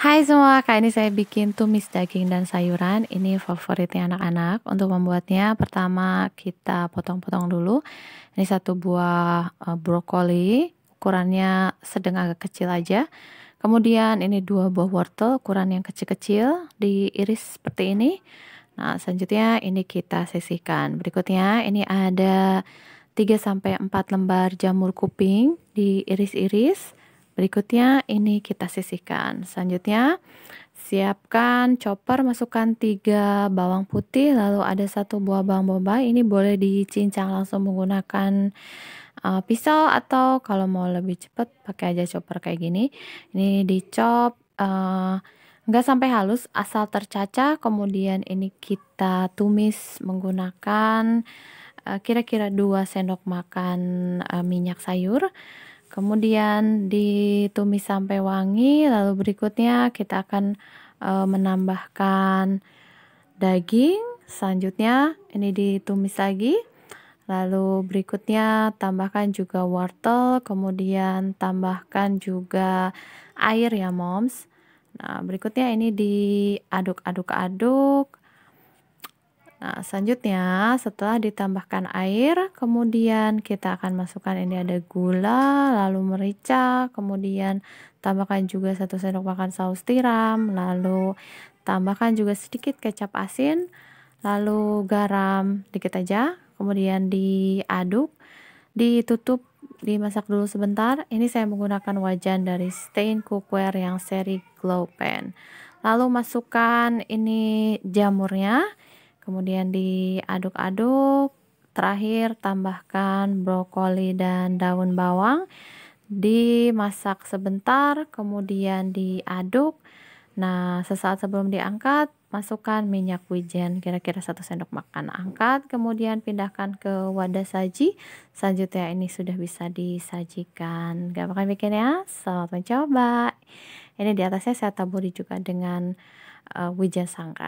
Hai semua, kali ini saya bikin tumis daging dan sayuran. Ini favoritnya anak-anak. Untuk membuatnya, pertama kita potong-potong dulu. Ini satu buah eh, brokoli, ukurannya sedang agak kecil aja. Kemudian ini dua buah wortel, ukuran yang kecil-kecil, diiris seperti ini. Nah, selanjutnya ini kita sisihkan. Berikutnya ini ada 3 sampai 4 lembar jamur kuping diiris-iris. Berikutnya ini kita sisihkan. Selanjutnya siapkan chopper, masukkan tiga bawang putih, lalu ada satu buah bawang bombay. Ini boleh dicincang langsung menggunakan uh, pisau atau kalau mau lebih cepat pakai aja chopper kayak gini. Ini dicop uh, nggak sampai halus, asal tercacah. Kemudian ini kita tumis menggunakan uh, kira-kira uh, 2 sendok makan uh, minyak sayur Kemudian ditumis sampai wangi, lalu berikutnya kita akan e, menambahkan daging. Selanjutnya ini ditumis lagi. Lalu berikutnya tambahkan juga wortel, kemudian tambahkan juga air ya moms. Nah, berikutnya ini diaduk-aduk-aduk Nah, selanjutnya setelah ditambahkan air, kemudian kita akan masukkan ini ada gula, lalu merica, kemudian tambahkan juga satu sendok makan saus tiram, lalu tambahkan juga sedikit kecap asin, lalu garam dikit aja, kemudian diaduk, ditutup dimasak dulu sebentar. Ini saya menggunakan wajan dari Stain Cookware yang seri Glow pan Lalu masukkan ini jamurnya kemudian diaduk-aduk terakhir tambahkan brokoli dan daun bawang dimasak sebentar kemudian diaduk nah sesaat sebelum diangkat masukkan minyak wijen kira-kira satu sendok makan angkat kemudian pindahkan ke wadah saji selanjutnya ini sudah bisa disajikan gak gampang bikin ya selamat mencoba ini di atasnya saya taburi juga dengan uh, wijen sangrai